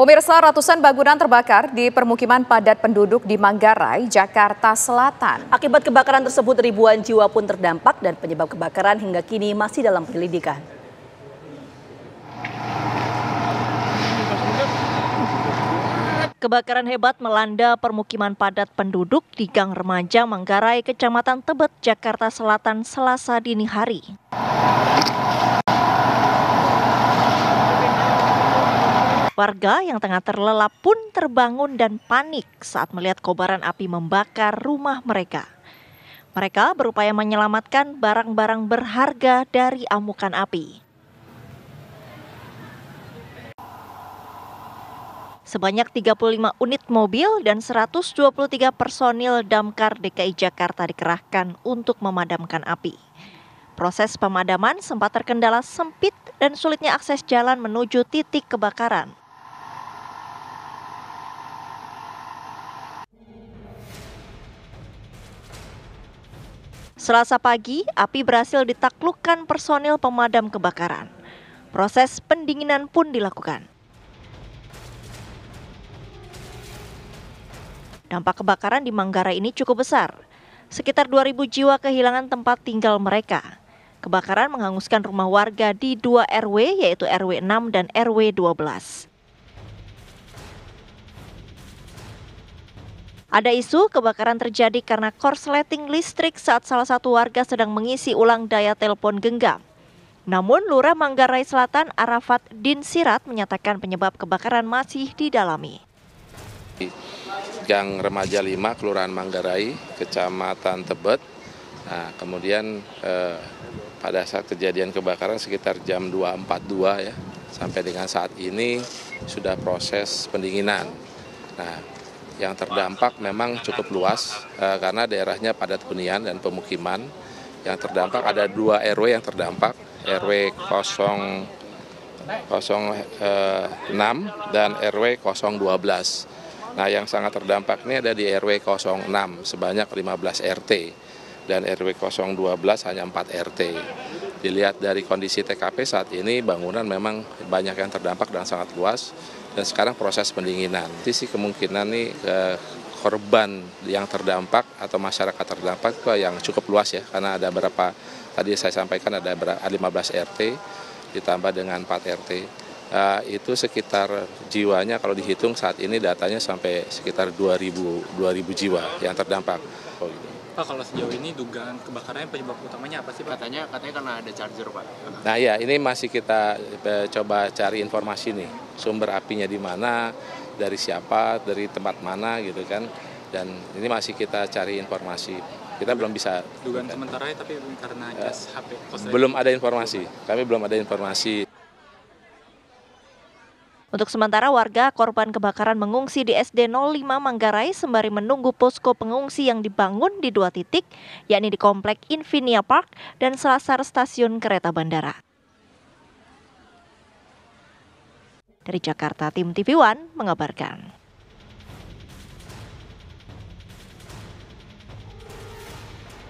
Pemirsa ratusan bangunan terbakar di permukiman padat penduduk di Manggarai, Jakarta Selatan. Akibat kebakaran tersebut ribuan jiwa pun terdampak dan penyebab kebakaran hingga kini masih dalam penyelidikan. Kebakaran hebat melanda permukiman padat penduduk di Gang Remaja Manggarai, Kecamatan Tebet, Jakarta Selatan, Selasa dini hari. Warga yang tengah terlelap pun terbangun dan panik saat melihat kobaran api membakar rumah mereka. Mereka berupaya menyelamatkan barang-barang berharga dari amukan api. Sebanyak 35 unit mobil dan 123 personil damkar DKI Jakarta dikerahkan untuk memadamkan api. Proses pemadaman sempat terkendala sempit dan sulitnya akses jalan menuju titik kebakaran. Selasa pagi, api berhasil ditaklukkan personil pemadam kebakaran. Proses pendinginan pun dilakukan. Dampak kebakaran di Manggarai ini cukup besar. Sekitar 2.000 jiwa kehilangan tempat tinggal mereka. Kebakaran menghanguskan rumah warga di dua RW, yaitu RW 6 dan RW 12. Ada isu kebakaran terjadi karena korsleting listrik saat salah satu warga sedang mengisi ulang daya telepon genggam. Namun, Lurah Manggarai Selatan Arafat Din Sirat menyatakan penyebab kebakaran masih didalami. Gang Remaja 5, Kelurahan Manggarai, Kecamatan Tebet. Nah, kemudian eh, pada saat kejadian kebakaran sekitar jam 2.42 ya, sampai dengan saat ini sudah proses pendinginan. Nah, yang terdampak memang cukup luas eh, karena daerahnya padat hunian dan pemukiman. Yang terdampak ada dua RW yang terdampak, RW 0, 06 dan RW 012. Nah, yang sangat terdampak ini ada di RW 06 sebanyak 15 RT dan RW 012 hanya 4 RT. Dilihat dari kondisi TKP saat ini bangunan memang banyak yang terdampak dan sangat luas dan sekarang proses pendinginan. Sisi kemungkinan nih ke eh, korban yang terdampak atau masyarakat terdampak itu yang cukup luas ya karena ada berapa tadi saya sampaikan ada 15 RT ditambah dengan 4 RT. Uh, itu sekitar jiwanya kalau dihitung saat ini datanya sampai sekitar 2000 2000 jiwa yang terdampak. Oh, gitu. Pak kalau sejauh ini dugaan kebakarannya penyebab utamanya apa sih Pak? Katanya katanya karena ada charger Pak. Nah ya ini masih kita e, coba cari informasi nih sumber apinya di mana, dari siapa, dari tempat mana gitu kan. Dan ini masih kita cari informasi. Kita belum bisa. Dugaan sementara ya, tapi karena jas e, HP. Belum ada informasi. Kami belum ada informasi. Untuk sementara warga korban kebakaran mengungsi di SD 05 Manggarai sembari menunggu posko pengungsi yang dibangun di dua titik, yakni di Komplek Infinia Park dan Selasar Stasiun Kereta Bandara. Dari Jakarta, Tim TV One mengabarkan.